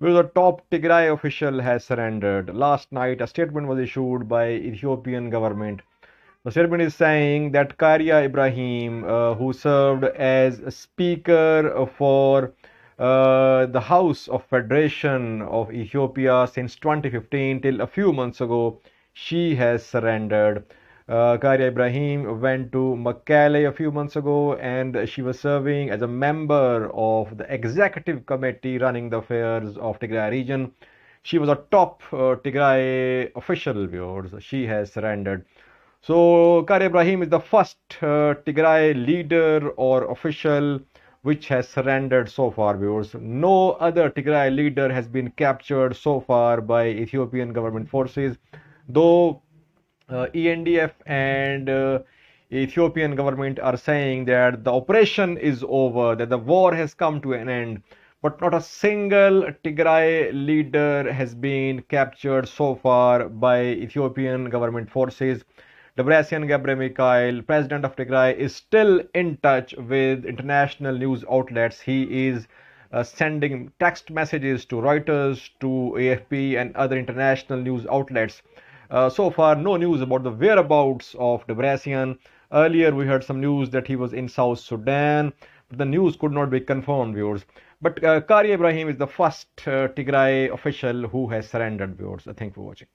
Well, the top Tigray official has surrendered. Last night, a statement was issued by Ethiopian government. The statement is saying that Karia Ibrahim, uh, who served as speaker for uh, the House of Federation of Ethiopia since 2015 till a few months ago, she has surrendered. Uh, Ibrahim went to Macaulay a few months ago and she was serving as a member of the executive committee running the affairs of Tigray region. She was a top uh, Tigray official, viewers. She has surrendered. So, Kare Ibrahim is the first uh, Tigray leader or official which has surrendered so far, viewers. No other Tigray leader has been captured so far by Ethiopian government forces, though uh, ENDF and uh, Ethiopian government are saying that the operation is over, that the war has come to an end, but not a single Tigray leader has been captured so far by Ethiopian government forces. Debretsion Gabriel Mikhail, president of Tigray, is still in touch with international news outlets. He is uh, sending text messages to Reuters, to AFP, and other international news outlets uh, so far, no news about the whereabouts of Debrasian. Earlier, we heard some news that he was in South Sudan. But the news could not be confirmed, viewers. But uh, Kari Ibrahim is the first uh, Tigray official who has surrendered, viewers. Thank you for watching.